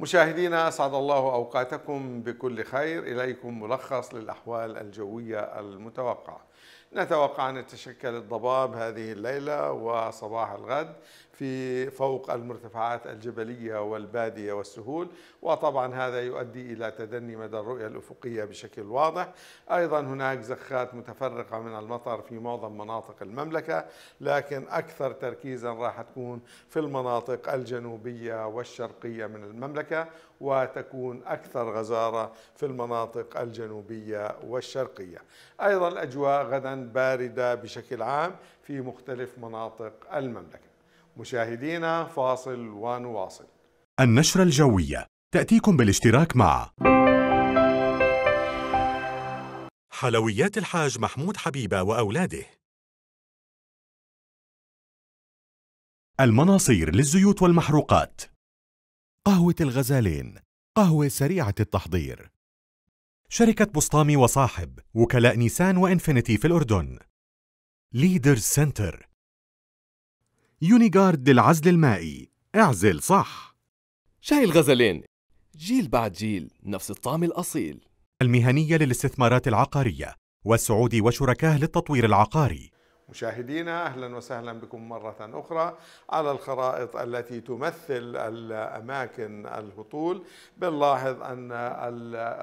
مشاهدينا أسعد الله أوقاتكم بكل خير إليكم ملخص للأحوال الجوية المتوقعة نتوقع أن يتشكل الضباب هذه الليلة وصباح الغد في فوق المرتفعات الجبلية والبادية والسهول وطبعا هذا يؤدي إلى تدني مدى الرؤية الأفقية بشكل واضح أيضا هناك زخات متفرقة من المطر في معظم مناطق المملكة لكن أكثر تركيزا راح تكون في المناطق الجنوبية والشرقية من المملكة وتكون أكثر غزارة في المناطق الجنوبية والشرقية أيضا الأجواء غدا باردة بشكل عام في مختلف مناطق المملكة مشاهدينا فاصل ونواصل النشرة الجوية تأتيكم بالاشتراك مع حلويات الحاج محمود حبيبة وأولاده المناصير للزيوت والمحروقات قهوة الغزالين قهوة سريعة التحضير شركة بسطامي وصاحب وكلاء نيسان وإنفينيتي في الأردن ليدرز سنتر يونيغارد للعزل المائي اعزل صح شاي الغزلين جيل بعد جيل نفس الطعم الأصيل المهنية للاستثمارات العقارية والسعودي وشركاه للتطوير العقاري مشاهدينا اهلا وسهلا بكم مره اخرى على الخرائط التي تمثل الاماكن الهطول بنلاحظ ان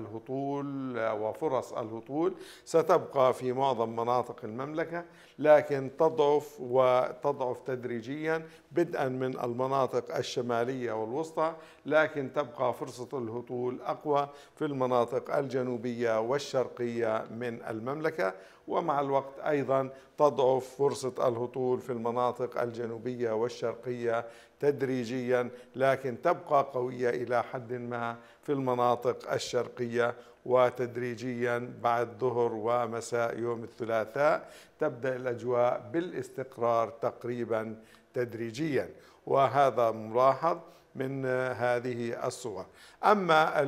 الهطول وفرص الهطول ستبقى في معظم مناطق المملكه لكن تضعف وتضعف تدريجيا بدءا من المناطق الشماليه والوسطى لكن تبقى فرصه الهطول اقوى في المناطق الجنوبيه والشرقيه من المملكه ومع الوقت أيضا تضعف فرصة الهطول في المناطق الجنوبية والشرقية تدريجيا لكن تبقى قوية إلى حد ما في المناطق الشرقية وتدريجيا بعد ظهر ومساء يوم الثلاثاء تبدأ الأجواء بالاستقرار تقريبا تدريجيا وهذا ملاحظ من هذه الصور أما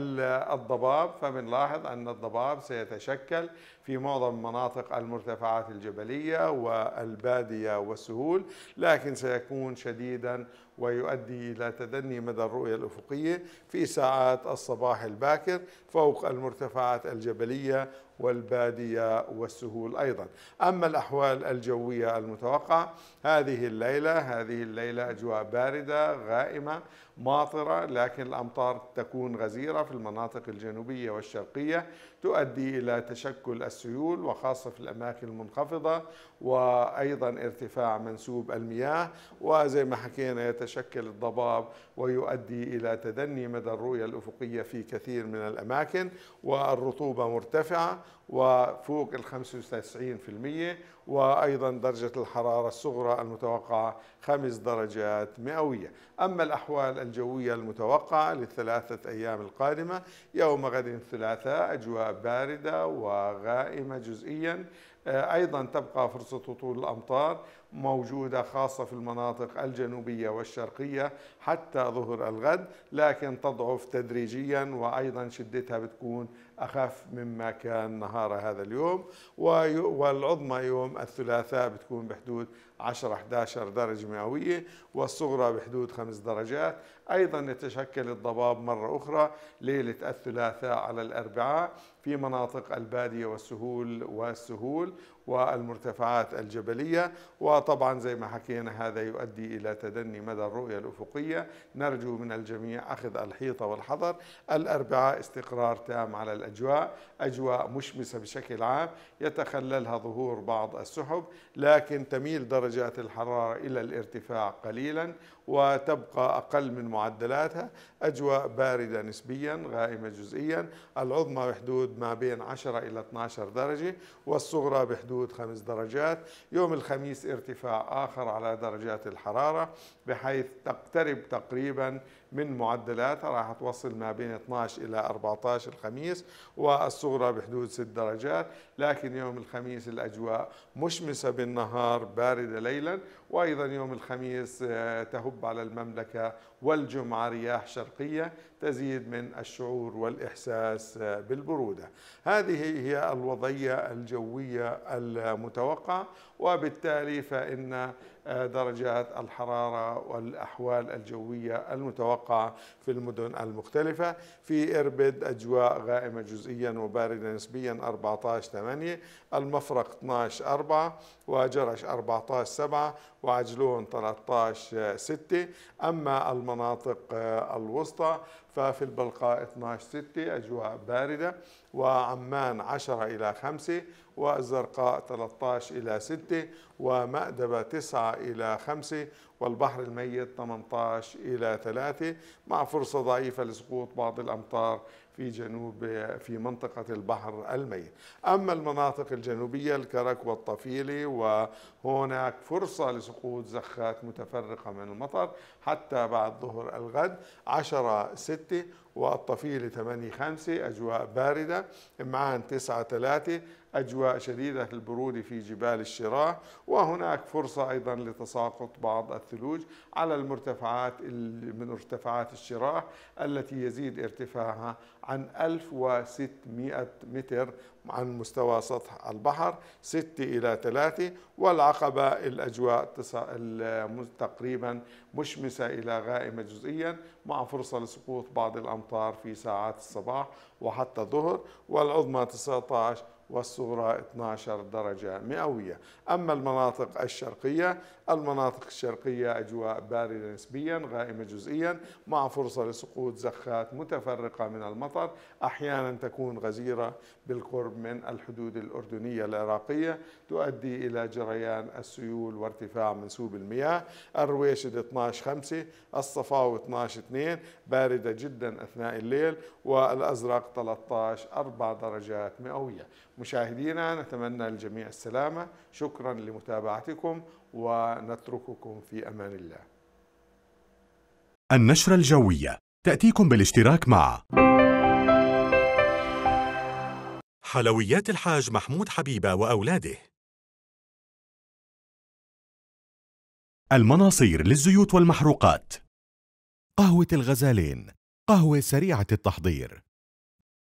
الضباب فبنلاحظ أن الضباب سيتشكل في معظم مناطق المرتفعات الجبلية والبادية والسهول لكن سيكون شديدا ويؤدي إلى تدني مدى الرؤية الأفقية في ساعات الصباح الباكر فوق المرتفعات الجبلية والبادية والسهول أيضا أما الأحوال الجوية المتوقعة هذه الليلة هذه الليلة أجواء باردة غائمة ماطرة لكن الأمطار تكون غزيرة في المناطق الجنوبية والشرقية تؤدي إلى تشكل السيول وخاصة في الأماكن المنخفضة وأيضا ارتفاع منسوب المياه وزي ما حكينا يتشكل الضباب ويؤدي إلى تدني مدى الرؤية الأفقية في كثير من الأماكن والرطوبة مرتفعة وفوق ال 95% وأيضا درجة الحرارة الصغرى المتوقعة خمس درجات مئوية أما الأحوال الجوية المتوقعة للثلاثة أيام القادمة يوم غد الثلاثاء أجواء باردة وغائمة جزئيا آه، أيضا تبقى فرصة هطول الأمطار موجودة خاصة في المناطق الجنوبية والشرقية حتى ظهر الغد لكن تضعف تدريجيا وأيضا شدتها بتكون أخف مما كان نهار هذا اليوم والعظمى يوم الثلاثاء بتكون بحدود 10-11 درجة مئوية والصغرى بحدود 5 درجات أيضا يتشكل الضباب مرة أخرى ليلة الثلاثاء على الأربعاء في مناطق البادية والسهول والسهول والمرتفعات الجبلية وطبعا زي ما حكينا هذا يؤدي إلى تدني مدى الرؤية الأفقية نرجو من الجميع أخذ الحيطة والحذر الأربعاء استقرار تام على الأجواء أجواء مشمسة بشكل عام يتخللها ظهور بعض السحب لكن تميل درجات الحرارة إلى الارتفاع قليلا وتبقى أقل من معدلاتها أجواء باردة نسبيا غائمة جزئيا العظمى بحدود ما بين 10 إلى 12 درجة والصغرى بحدود حدود خمس درجات يوم الخميس ارتفاع آخر على درجات الحرارة بحيث تقترب تقريبا من معدلاتها راح توصل ما بين 12 إلى 14 الخميس والصغرى بحدود 6 درجات لكن يوم الخميس الأجواء مشمسة بالنهار باردة ليلا وأيضا يوم الخميس آه، تهب على المملكة والجمعة رياح شرقية تزيد من الشعور والإحساس آه، بالبرودة هذه هي الوضعية الجوية المتوقعة وبالتالي فإن آه، درجات الحرارة والأحوال الجوية المتوقعة في المدن المختلفة في إربد أجواء غائمة جزئيا وباردة نسبيا 14 8 المفرق 12 4 وجرش 14 7 وعجلون 13 6 أما المناطق آه، الوسطى ففي البلقاء 12 6 أجواء باردة وعمان 10 إلى 5 والزرقاء 13 إلى 6 ومأدبة 9 إلى 5 والبحر الميت 18 إلى 3 مع فرصة ضعيفة لسقوط بعض الأمطار في جنوب في منطقة البحر الميت أما المناطق الجنوبية الكرك والطفيلي وهناك فرصة لسقوط زخات متفرقة من المطر حتى بعد ظهر الغد 10 6 والطفيلي 8 5 أجواء باردة معان 9 3 أجواء شديدة البرودة في جبال الشراع وهناك فرصة أيضا لتساقط بعض الثلوج على المرتفعات من ارتفاعات الشراح التي يزيد ارتفاعها عن 1600 متر عن مستوى سطح البحر 6 إلى 3 والعقبة الأجواء تقريبا مشمسة إلى غائمة جزئيا مع فرصة لسقوط بعض الأمطار في ساعات الصباح وحتى الظهر والعظمى 19 والصغرى 12 درجة مئوية أما المناطق الشرقية المناطق الشرقية أجواء باردة نسبيا غائمة جزئيا مع فرصة لسقوط زخات متفرقة من المطر أحيانا تكون غزيرة بالقرب من الحدود الأردنية العراقية تؤدي إلى جريان السيول وارتفاع منسوب المياه الرويشد 12 5 الصفاوي 12 2 باردة جدا أثناء الليل والأزرق 13 4 درجات مئوية مشاهدينا نتمنى للجميع السلامة شكرا لمتابعتكم ونترككم في أمان الله النشرة الجوية تأتيكم بالاشتراك مع حلويات الحاج محمود حبيبة وأولاده المناصير للزيوت والمحروقات قهوة الغزالين قهوة سريعة التحضير